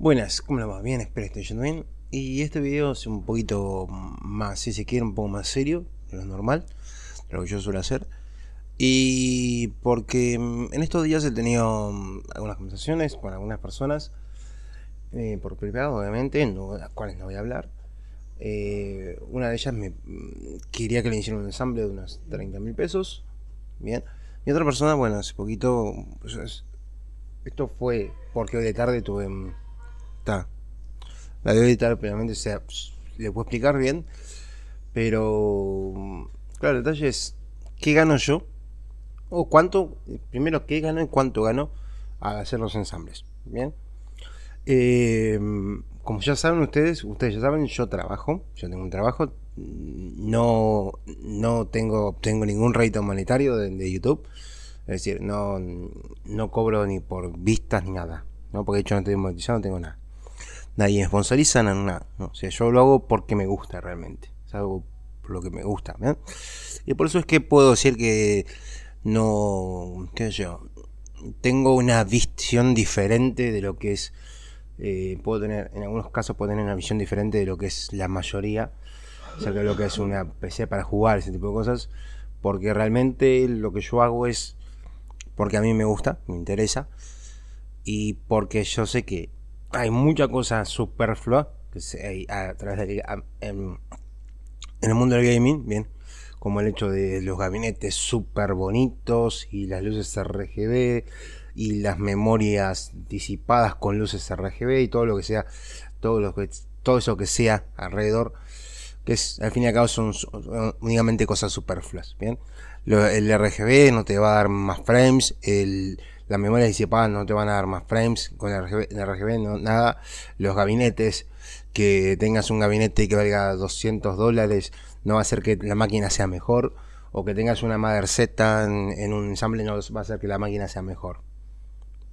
Buenas, ¿cómo la va? Bien, espero que estén yendo bien. Y este video es un poquito más, si se quiere, un poco más serio de lo normal, de lo que yo suelo hacer. Y porque mm, en estos días he tenido mm, algunas conversaciones con algunas personas, eh, por privado obviamente, no, de las cuales no voy a hablar. Eh, una de ellas me mm, quería que le hicieran un ensamble de unos 30 mil pesos. Bien. Y otra persona, bueno, hace poquito, pues, esto fue porque hoy de tarde tuve la de editar, obviamente, se le puedo explicar bien. Pero, claro, el detalle es, ¿qué gano yo? O cuánto, primero, ¿qué gano y cuánto gano al hacer los ensambles? Bien. Eh, como ya saben ustedes, ustedes ya saben, yo trabajo, yo tengo un trabajo, no, no tengo, tengo ningún rédito monetario de, YouTube. Es decir, no, no cobro ni por vistas ni nada. ¿no? Porque de hecho no estoy monetizado, no tengo nada nadie me sponsoriza, nada. No. O sea, yo lo hago porque me gusta realmente. Es algo lo que me gusta. ¿eh? Y por eso es que puedo decir que no, qué sé yo, tengo una visión diferente de lo que es... Eh, puedo tener, en algunos casos puedo tener una visión diferente de lo que es la mayoría, o sea, lo que es una PC para jugar, ese tipo de cosas, porque realmente lo que yo hago es porque a mí me gusta, me interesa, y porque yo sé que hay mucha cosa superflua que se, a, través de, em, en, el mundo del gaming, bien, como el hecho de los gabinetes súper bonitos y las luces RGB y las memorias disipadas con luces RGB y todo lo que sea, todo lo que todo eso que sea alrededor, que es al fin y al cabo son, únicamente cosas superfluas, bien. el RGB no te va a dar más frames, el las memorias disipadas no te van a dar más frames con RGB, RGB nada. Los gabinetes, que tengas un gabinete que valga 200 dólares, no va a hacer que la máquina sea mejor. O que tengas una Mother Z en, un ensamble, no va a hacer que la máquina sea mejor.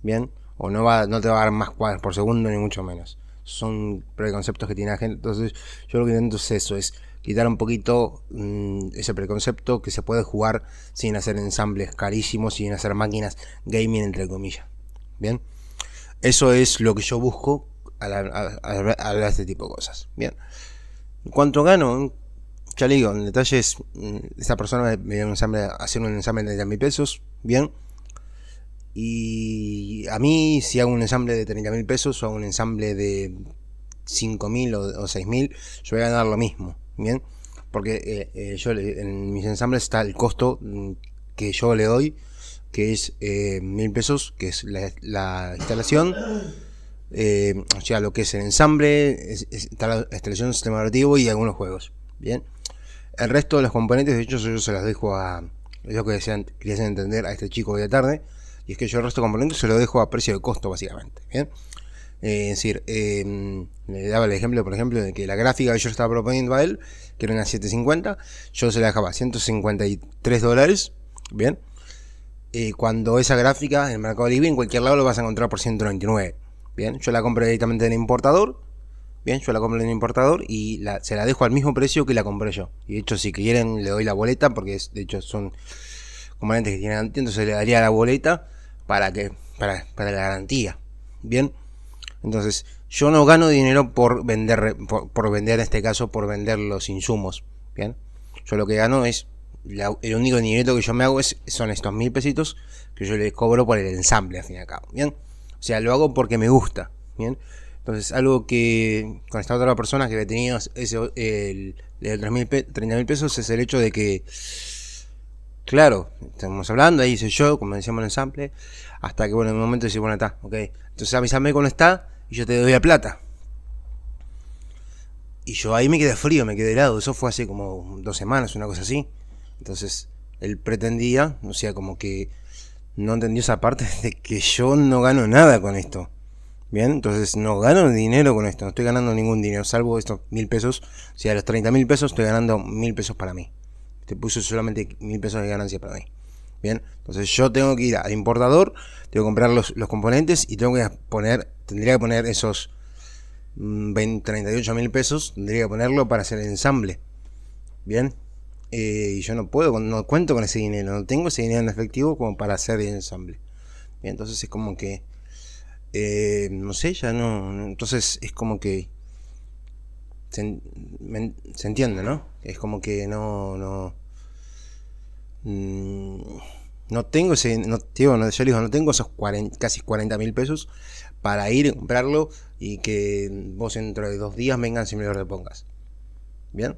Bien, o no, va, no te va a dar más cuadros por segundo, ni mucho menos. Son preconceptos que tiene la gente. Entonces, yo lo que intento es eso: es quitar un poquito mm, ese preconcepto que se puede jugar sin hacer ensambles carísimos, sin hacer máquinas gaming, entre comillas. Bien, eso es lo que yo busco al hablar de este tipo de cosas. Bien, cuanto gano, ya le digo, en detalles, mm, esta persona me dio un ensamble, hacer un ensamble de mil pesos. Bien. Y a mí, si hago un ensamble de 30 mil pesos o un ensamble de 5 mil o, o mil, yo voy a ganar lo mismo. Bien, porque eh, eh, yo en mis ensambles está el costo mm, que yo le doy, que es eh, mil pesos, que es la, instalación. o sea, lo que es el ensamble, la instalación del sistema operativo y algunos juegos. Bien, el resto de los componentes, de hecho, yo se los dejo a lo que desean, entender a este chico hoy de tarde, y es que yo el resto de componentes se los dejo a precio de costo, básicamente. Bien, eh, es decir, em, le daba el ejemplo, por ejemplo, de que la gráfica que yo estaba proponiendo a él, que era una 750, yo se la dejaba 153 dólares, ¿bien? cuando esa gráfica en el mercado libre, en cualquier lado lo vas a encontrar por 199, ¿bien? Yo la compré directamente del importador, ¿bien? Yo la en el importador y se la dejo al mismo precio que la compré yo. Y de hecho, si quieren, le doy la boleta, porque de hecho son componentes que tienen entonces le daría la boleta para que para, para la garantía, ¿bien? Entonces, yo no gano dinero por vender, por, vender en este caso, por vender los insumos. Bien, yo lo que gano es, el único dinero que yo me hago es, son estos mil pesitos que yo les cobro por el ensamble, al fin y al cabo. Bien, o sea, lo hago porque me gusta. Bien, entonces, algo que con esta otra persona que le tenía ese, el, 30 mil pesos es el hecho de que. Claro, estamos hablando, ahí hice yo, como decíamos el ensamble, hasta que bueno, en un momento dice, bueno, está, ok. Entonces avísame cuando está, y yo te doy la plata. Y yo ahí me quedé frío, me quedé helado. Eso fue hace como dos semanas, una cosa así. Entonces, él pretendía, o sea, como que no entendió esa parte de que yo no gano nada con esto. Bien, entonces no gano dinero con esto, no estoy ganando ningún dinero, salvo estos mil pesos. O sea, los 30 mil pesos estoy ganando mil pesos para mí. Te puso solamente mil pesos de ganancia para mí. Bien, entonces yo tengo que ir al importador, tengo que comprar los, componentes y tengo que poner, tendría que poner esos 20, mm, 38 mil pesos, tendría que ponerlo para hacer el ensamble. Bien, eh, y yo no puedo, no cuento con ese dinero, no tengo ese dinero en efectivo como para hacer el ensamble. Bien, entonces es como que, eh, no sé, ya no, entonces es como que se, entiende, ¿no? Es como que no, no, Mm, no tengo ese, no, digo, no, tengo esos casi 40 mil pesos para ir a comprarlo y que vos dentro de dos días vengan y me lo repongas. Bien,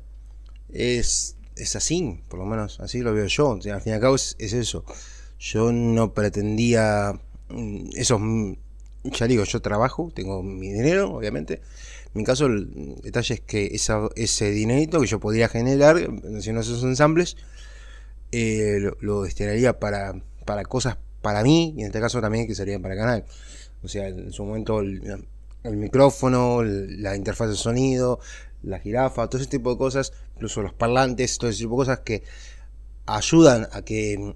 es, es así, por lo menos así lo veo yo. al fin y al cabo es, eso. Yo no pretendía mm, esos. Mm, ya digo, yo trabajo, tengo mi dinero, obviamente. En mi caso, el detalle es que ese dinerito que yo podría generar si no esos ensambles eh, lo, destinaría para, para cosas para mí y en este caso también que serían para el canal. O sea, en su momento el, micrófono, la interfaz de sonido, la jirafa, todo ese tipo de cosas, incluso los parlantes, todo ese tipo de cosas que ayudan a que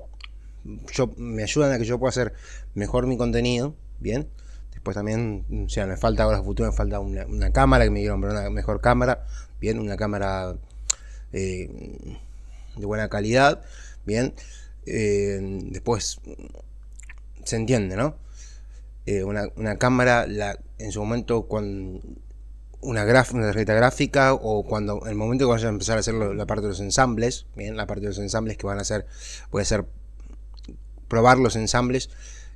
yo me ayudan a que yo pueda hacer mejor mi contenido, bien. Después también, o sea, me falta ahora futuro, me falta una, cámara que me dieron, pero una mejor cámara, bien, una cámara eh, de buena calidad, bien. Eh, después se entiende, ¿no? Eh, una, una, cámara, la, en su momento, con una, gráfica una tarjeta gráfica o cuando en el momento que vayas a empezar a hacer la parte de los ensambles, bien, la parte de los ensambles que van a hacer, a hacer probar los ensambles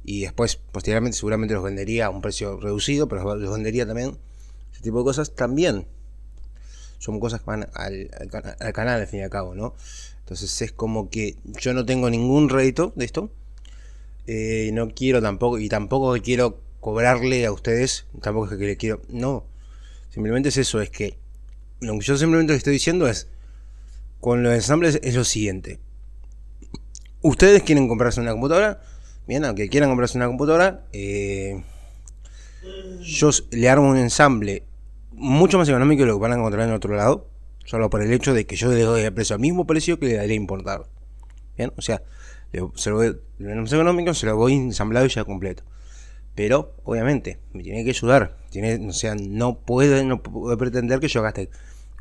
y después, posteriormente, seguramente los vendería a un precio reducido, pero los vendería también, ese tipo de cosas también son cosas que van al, canal al fin y al cabo, ¿no? Entonces es como que yo no tengo ningún rédito de esto. Eh, no quiero tampoco, y tampoco quiero cobrarle a ustedes, tampoco es que le quiero, no. Simplemente es eso, es que lo que yo simplemente estoy diciendo es, con los ensambles es lo siguiente. Ustedes quieren comprarse una computadora, bien, aunque quieran comprarse una computadora, eh, yo le armo un ensamble mucho más económico de lo que van a encontrar en otro lado, solo por el hecho de que yo le doy el precio al mismo precio que le daría a importar. Bien, o sea, lo menos económico, se lo voy ensamblado y ya completo. Pero, obviamente, me tiene que ayudar. Tiene, o sea, no puede no pretender que yo gaste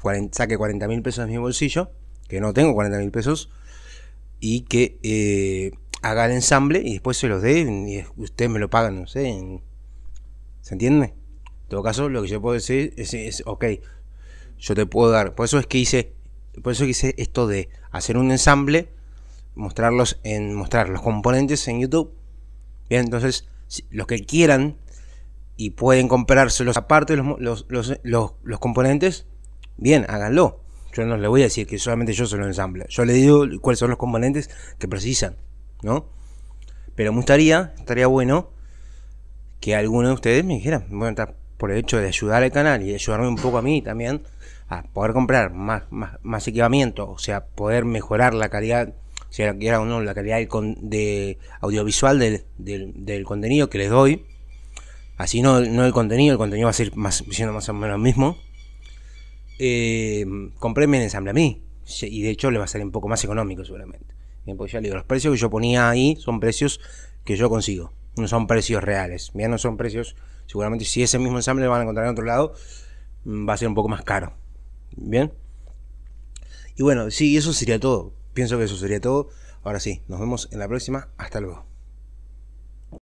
40, saque 40 mil pesos de mi bolsillo, que no tengo 40 mil pesos, y que eh, haga el ensamble y después se los dé y ustedes me lo pagan, no sé. ¿Se entiende? En todo caso, lo que yo puedo decir es, ok, yo te puedo dar. Por eso es que hice, por eso hice esto de hacer un ensamble, mostrarlos en, mostrar los componentes en YouTube. Bien, entonces, los que quieran y pueden comprárselos aparte los, los, componentes, bien, háganlo. Yo no les voy a decir que solamente yo se lo ensamble Yo le digo cuáles son los componentes que precisan, ¿no? Pero me gustaría, estaría bueno que alguno de ustedes me dijera, bueno, por el hecho de ayudar al canal y ayudarme un poco a mí también a poder comprar más, más, equipamiento, o sea, poder mejorar la calidad, si era o no, la calidad de audiovisual del, contenido que les doy. Así no, no el contenido, el contenido va a ser más, siendo más o menos lo mismo. Eh, compré mi ensamble a mí, y de hecho le va a salir un poco más económico seguramente. Bien, pues ya le digo, los precios que yo ponía ahí son precios que yo consigo, no son precios reales. Ya no son precios Seguramente si ese mismo ensamble lo van a encontrar en otro lado, mm, va a ser un poco más caro. ¿Bien? Y bueno, sí, eso sería todo. Pienso que eso sería todo. Ahora sí, nos vemos en la próxima. Hasta luego.